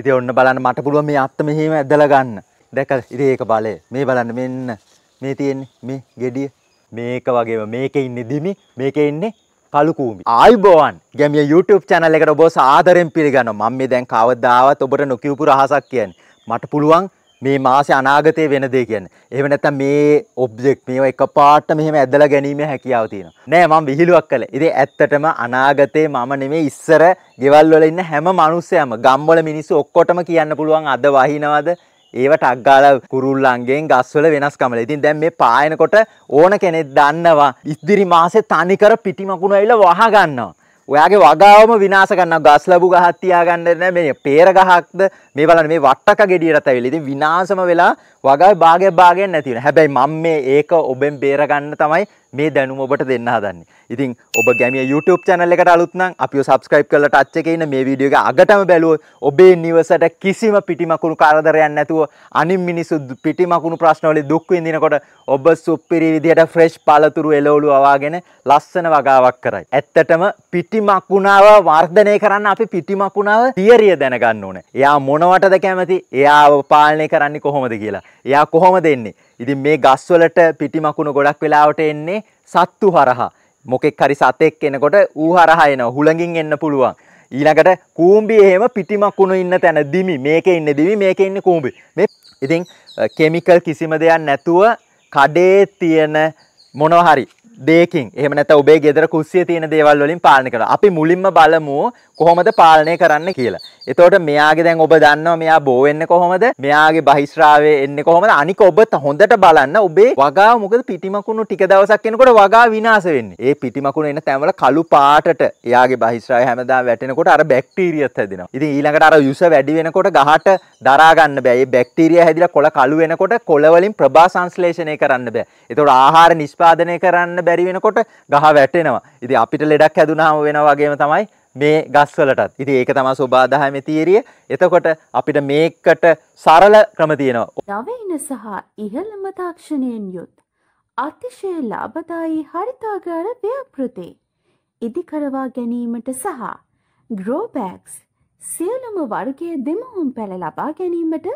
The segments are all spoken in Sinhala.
ඉතින් ඔන්න බලන්න මට පුළුවන් මේ අත්ත මෙහෙම ඇදලා ගන්න. දැකලා ඉතින් ඒක බලය. මේ බලන්න මෙන්න මේ තියෙන්නේ මේ gediya මේක වගේම මේකේ ඉන්නේ දිමි මේකේ ඉන්නේ කළු කූඹි. ආයිබෝවන්. ගැමිය YouTube channel එකට ඔබ සාදරයෙන් පිළිගන්නවා. මම මේ දැන් කවදාවත් ඔබට නොකියපු රහසක් කියන්නේ. මට පුළුවන් මේ මාසේ අනාගතයේ වෙන දේ කියන්නේ. එහෙම නැත්නම් මේ ඔබ්ජෙක්ට් මේවා එකපාරට මෙහෙම ඇදලා ගැනීමේ හැකියාව තියෙනවා. නෑ මම විහිළුවක් කළේ. ඉතින් ඇත්තටම අනාගතේ මම නෙමෙයි ඉස්සර ගෙවල් වල ඉන්න හැම මිනිස්සයම ගම්වල මිනිස්සු ඔක්කොටම කියන්න පුළුවන් අද වහිනවද ඒවට අක්ගාල කුරුල්ලන්ගෙන් ගස්වල වෙනස්කමල ඉතින් දැන් මේ පායනකොට ඕන කෙනෙක් දන්නවා ඉස්දිරි මාසේ තනිකර පිටිමකුණ ඇවිල්ලා වහගන්නවා ඔයාගේ වගාවම විනාශ ගන්න ගස් ලැබු ගහක් තියාගන්න නැහැ මේ peer ගහක්ද මේ බලන්න මේ වට්ටක gediyaට ඇවිල්ලා ඉතින් විනාශම වෙලා වගාවේ භාගයක් භාගයක් නැති වෙනවා හැබැයි මම මේ ඒක ඔබෙන් බේර ගන්න තමයි මේ දැනුම ඔබට දෙන්න හදන්නේ. ඉතින් ඔබ ගැමිය YouTube channel එකට අලුත් නම් අපිව subscribe කරලා ටච් එකේ ඉන්න මේ වීඩියෝ එක අගටම බැලුවොත් ඔබේ නිවසට කිසිම පිටිමකුණු කරදරයක් නැතුව අනිත් මිනිස්සු පිටිමකුණු ප්‍රශ්න වලින් දුක් විඳිනකොට ඔබ සුපිරි විදියට fresh පළතුරු එළවලු අවාගෙන ලස්සන වගාවක් කරයි. ඇත්තටම පිටිමකුණාව වර්ධනය කරන්න අපි පිටිමකුණාව තියරිය දැනගන්න ඕනේ. එයා මොනවටද කැමති? එයාව පාලනය කරන්නේ කොහොමද කියලා. එයා කොහොමද එන්නේ? ඉතින් මේ ගස්වලට පිටිමකුණු ගොඩක් වෙලාවට එන්නේ සත්තු හරහා. මොකෙක් හරි සතෙක් එනකොට ඌ හරහා එනවා. හුළඟින් එන්න පුළුවන්. ඊළඟට කූඹි එහෙම පිටිමක් උණු ඉන්න තැන දිමි. මේකේ ඉන්නේ දිමි, මේකේ ඉන්නේ කූඹි. මේ ඉතින් කිමිකල් කිසිම දෙයක් නැතුව කඩේ තියෙන මොනවා හරි දෙකින් එහෙම නැත්නම් ඔබේ ගෙදර කුස්සියේ තියෙන දේවල් වලින් පාලනය කරනවා. අපි මුලින්ම බලමු කොහොමද පාලනය කරන්න කියලා. එතකොට මෙයාගේ දැන් ඔබ දන්නවා මෙයා බෝ වෙන්නේ කොහොමද? මෙයාගේ බහිස්රාවේ එන්නේ කොහොමද? අනික ඔබ හොඳට බලන්න ඔබේ වගාව මොකද පිටිමකුණු ටික දවසක් යනකොට වගාව විනාශ වෙන්නේ. ඒ පිටිමකුණු එන තැන්වල කළු පාටට එයාගේ බහිස්රාවේ හැමදාම වැටෙනකොට අර බැක්ටීරියත් හැදෙනවා. ඉතින් ඊළඟට අර යුස වැඩි වෙනකොට ගහට දරාගන්න බෑ. ඒ බැක්ටීරියා හැදිලා කොළ කළු වෙනකොට කොළ වලින් ප්‍රභා සංශ්ලේෂණය කරන්න බෑ. ඒතකොට ආහාර නිෂ්පාදනය කරන්න බැරි වෙනකොට ගහ වැටෙනවා. ඉතින් අපිට ලෙඩක් හැදුනහම වෙනා වගේම තමයි මේ ගස්වලටත්. ඉතින් ඒක තමයි සෝබාදාහමේ තීරිය. එතකොට අපිට මේකට සරල ක්‍රම තියෙනවා. නවීන සහ ඉහළම තාක්ෂණයෙන් යුත් අතිශය ලාභදායී හරිතාගාර ව්‍යාපෘති ඉදිකරවා ගැනීමට සහ ග්‍රෝබෑක්ස් සියලුම වර්ගයේ දෙමුහුම් පැළ ලබා ගැනීමට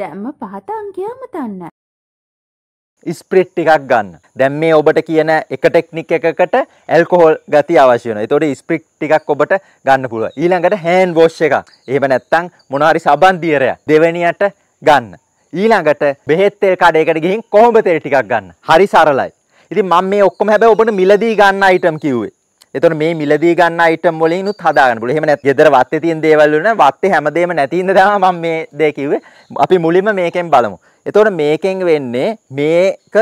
දැම්ම පහත අංකය අමතන්න. ස්ප්‍රිට් ටිකක් ගන්න දැම් මේ ඔබට කියන එක ටෙක්නික් එකකට ඇල්කොහොල් ගති අවශ්‍යන තොට ස්ප්‍රිට් ටිකක් ඔබට ගන්න පුළුව ඊළඟට හෑන් වෝෂ් එක එහෙම නැත්තං මොනහරි සබන්ධියරය දෙවැනියට ගන්න ඊළඟට බෙහෙත්තෙල් කඩයකට ගිහින් කොහොඹ තෙල් ටිකක් ගන්න හරි සරලයි ඉතින් මම මේ ඔක්කොම හැබැයි ඔබට මිලදී ගන්න අයිටම් කිව්වේ එතන මේ මිලදී ගන්න අයිටම් වලින් උත් හදාගන්න පුළුවන්. එහෙම නැත්නම් ගෙදර වත්තේ තියෙන දේවල් වල නම් වත්තේ හැමදේම නැති ඉඳලා මම මේ දේ කිව්වේ. අපි මුලින්ම මේකෙන් බලමු. එතකොට මේකෙන් වෙන්නේ මේක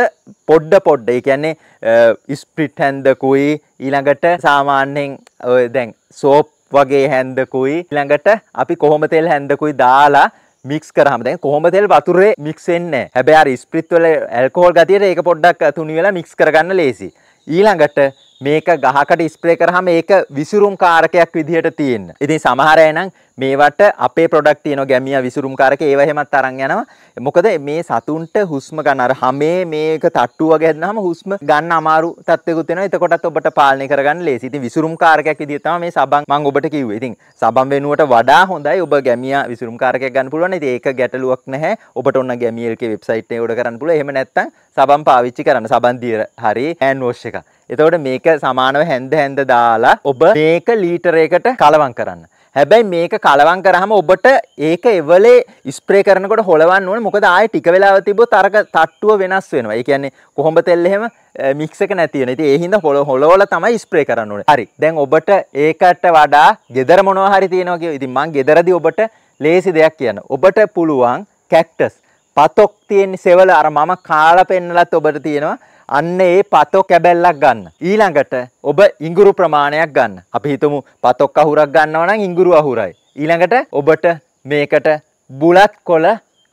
පොඩ්ඩ පොඩ්ඩ ඒ කියන්නේ ස්ප්‍රිට් හැන්දකුයි ඊළඟට සාමාන්‍යයෙන් ඔය දැන් සෝප් වගේ හැන්දකුයි ඊළඟට අපි කොහොම තෙල් හැන්දකුයි දාලා මික්ස් කරහම දැන් කොහොම තෙල් වතුරේ මික්ස් වෙන්නේ නැහැ. හැබැයි අර ස්ප්‍රිට් වල ඇල්කොහොල් ගතියට ඒක පොඩ්ඩක් තුනි වෙලා මික්ස් කරගන්න ලේසි. ඊළඟට මේක ගහකට ස්ප්‍රේ කරාම ඒක විසිරුම් කාරකයක් විදිහට තියෙන. ඉතින් සමහර අය නම් මේවට අපේ ප්‍රොඩක්ට් තියෙනවා ගැමියා විසිරුම් කාරක ඒව එහෙමත් අරන් යනවා. මොකද මේ සතුන්ට හුස්ම ගන්න අර හැමේ මේක තට්ටු වගේ හදනහම හුස්ම ගන්න අමාරු තත්ත්වයකට වෙනවා. එතකොටත් ඔබට පාලනය කරගන්න ලේසි. ඉතින් විසිරුම් කාරකයක් විදිහට තමයි මේ සබන් මම ඔබට කිව්වේ. ඉතින් සබන් වෙනුවට වඩා හොඳයි ඔබ ගැමියා විසිරුම් කාරකයක් ගන්න පුළුවන්. ඉතින් ඒක ගැටලුවක් නැහැ. ඔබට ඔන්න ගැමියල්ගේ වෙබ්සයිට් එකේ උඩ කරන්න පුළුවන්. එහෙම නැත්නම් සබන් පාවිච්චි කරන්න. සබන් දියර හරි හෑන්ඩ් වොෂ් එක. එතකොට මේක සමානව හැන්ද හැන්ද දාලා ඔබ මේක ලීටරයකට කලවම් කරන්න. හැබැයි මේක කලවම් කරාම ඔබට ඒක එවලේ ස්ප්‍රේ කරනකොට හොලවන්න ඕනේ. මොකද ආයේ ටික වෙලාවක් තිබ්බොත් අරක තට්ටුව වෙනස් වෙනවා. ඒ කියන්නේ කොහොඹ තෙල් එහෙම මික්ස් එක නැති වෙන. ඉතින් ඒ හින්දා හොල හොලවල තමයි ස්ප්‍රේ කරන්න ඕනේ. හරි. දැන් ඔබට ඒකට වඩා gedara මොනවා හරි තියෙනවා කිය. ඉතින් මං gedarදී ඔබට ලේසි දෙයක් කියන්න. ඔබට පුළුවන් කැක්ටස් පතොක් තියෙන සෙවල අර මම කාලා පෙන්නලත් ඔබට තියෙනවා අන්න ඒ පතෝ කැබැල්ලක් ගන්න. ඊළඟට ඔබ ඉඟුරු ප්‍රමාණයක් ගන්න. අපි හිතමු පතොක් අහුරක් ගන්නවා නම් ඉඟුරු අහුරයි. ඊළඟට ඔබට මේකට බුලත් කොළ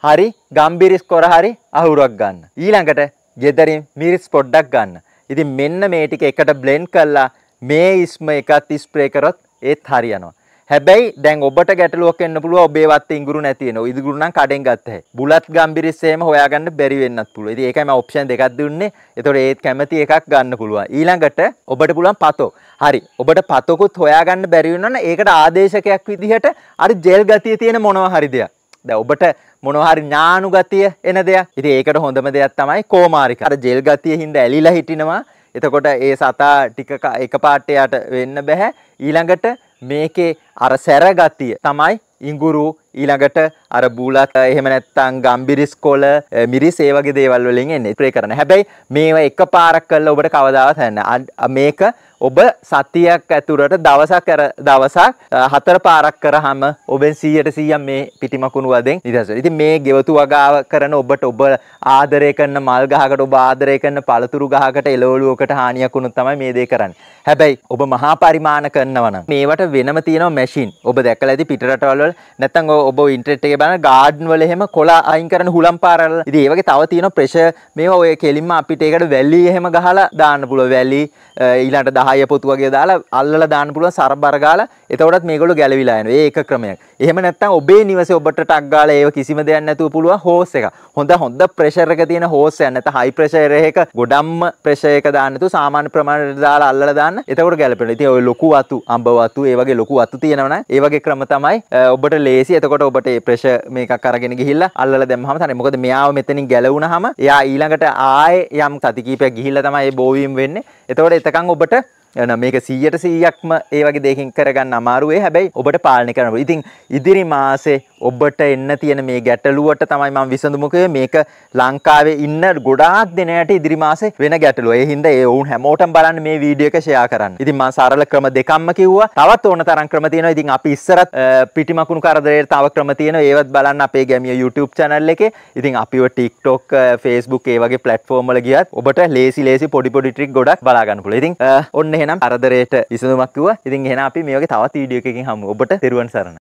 හරි ගම්බිරිස් කොර හරි අහුරක් ගන්න. ඊළඟට ගෙදරින් මිරිස් පොඩ්ඩක් ගන්න. ඉතින් මෙන්න මේ ටික එකට බ්ලෙන්ඩ් කරලා මේ ඉස්ම එකත් ස්ප්‍රේ කරොත් ඒත් හරියනවා. හැබැයි දැන් ඔබට ගැටලුවක් එන්න පුළුවන් ඔබේ වත්තේ ඉඟුරු නැති වෙනවා. ඉඟුරු නම් කඩෙන් ගත්ත හැයි. බුලත් ගම්බිරිස් එහෙම හොයාගන්න බැරි වෙන්නත් පුළුවන්. ඉතින් ඒකයි මම ඔප්ෂන් දෙකක් දුන්නේ. ඒතකොට ඒත් කැමති එකක් ගන්න පුළුවන්. ඊළඟට ඔබට පුළුවන් පතෝ. හරි. ඔබට පතකුත් හොයාගන්න බැරි වුණා ඒකට ආදේශකයක් විදිහට අර ජෙල් ගතිය තියෙන මොනවා හරි දෙයක්. දැන් ඔබට මොනහරි ඥානු ගතිය එන දෙයක්. ඉතින් ඒකට හොඳම දෙයක් තමයි කෝමාරික. අර ජෙල් ගතිය හින්දා ඇලිලා හිටිනවා. එතකොට ඒ සතා ටික එක පාටයට වෙන්න බැහැ. ඊළඟට මේකේ අර සැරගතිය තමයි ඉංගුරු ඊළඟට අර බූලත් එහෙම නැත්තම් ගම්බිරිස්කොල මිරිස් ඒ වගේ දේවල් වලින් එන්නේ ස්ප්‍රේ කරන. හැබැයි මේවා එක පාරක් කරලා ඔබට කවදාවත් හැන්න. මේක ඔබ සතියක් ඇතුළට දවසක් අර දවසක් හතර පාරක් කරාම ඔබෙන් 100ට 100ක් මේ පිටිමකුණු වදෙන් නිදහස. ඉතින් මේ ගෙවතු වගාව කරන ඔබට ඔබ ආදරය කරන මල් ගහකට ඔබ ආදරය කරන පළතුරු ගහකට එළවලුවකට හානියක් වුණොත් තමයි මේ දේ කරන්නේ. හැබැයි ඔබ මහා පරිමාණ කරනවා නම් මේවට වෙනම තියෙනවා මැෂින් ඔබ දැකල ඇති පිටරටවල් නැතන් ඔබ ඉන්ට්‍රට් එක බන ගාඩන් වල එහෙම කොලා අයින් කරන හුලම් පාරල් ඉතින් ඒ වගේ තව තියෙන ප්‍රෙෂර් මේවා ඔය කෙලින්ම අපිට ඒකට වැලි එහෙම ගහලා දාන්න පුළුවන් වැලි ඊළඟට 10 පොතු වගේ දාලා අල්ලලා දාන්න පුළුවන් සරබර ගාලා එතකොටත් මේගොල්ලෝ ගැලවිලා යනවා. ඒක ක්‍රමයක්. එහෙම නැත්නම් ඔබේ නිවසේ ඔබට ටක් ගාලා ඒව කිසිම දෙයක් නැතුව පුළුවන් හෝස් එක. හොඳ හොඳ ප්‍රෙෂර් එක තියෙන හෝස් එක නැත්නම් හයි ප්‍රෙෂර් එකක ගොඩම්ම ප්‍රෙෂර් එක දාන්න නැතුව සාමාන්‍ය ප්‍රමාණයට දාලා අල්ලලා දාන්න. එතකොට ගැලපෙනවා. ඉතින් ඔය ලොකු වතු අඹ වතු ඒ වගේ ලොකු වතු තියෙනවන ඒවගේ ක්‍රම තමයි ඔබට ලේසි එතකොට ඔබට ප්‍රශ මේක කරගෙන ගිහිල්ල අල්ල දැම්හම තන මොකද මෙයාාව මෙතනින් ගැලවුණ හම යා ඊළඟට ආය යම් සතිකීපය ගිහිල්ල තමයි බෝවීම් වෙන්න එතකොට එතකං ඔබට යන මේක සීයට සීයක්ම ඒ වගේ දෙකින් කරගන්න අමාරුවේ හැබැයි ඔබට පාලනය කරන්න ඉතින් ඉදිරි මාසේ ඔබට එන්න තියෙන මේ ගැටලුවට තමයි මම විසඳුමුකය මේක ලංකාවේ ඉන්න ගොඩාක් දෙනයට ඉදිරි මාසේ වෙන ගැටලුව ඒ හින්දා ඒ වුන් හැමෝටම බලන්න මේ වීඩියෝ එක ෂෙයා කරන්න. ඉතින් මම සරල ක්‍රම දෙකක්ම කිව්වා. තවත් ඕන තරම් ක්‍රම තියෙනවා. ඉතින් අපි ඉස්සරත් පිටිමකුණු කරදරේට තව ක්‍රම තියෙනවා. ඒවත් බලන්න අපේ ගැමිය YouTube channel එකේ. ඉතින් අපිව TikTok, Facebook ඒ වගේ platform වල ගියත් ඔබට ලේසි ලේසි පොඩි පොඩි ට්‍රික් ගොඩක් බලා ගන්න පුළුවන්. ඉතින් ඔන්න එහෙනම් අරදරයට විසඳුමක් කිව්වා. ඉතින් එහෙනම් අපි මේ වගේ තවත් වීඩියෝ එකකින් හමු. ඔබට තෙරුවන් සරණයි.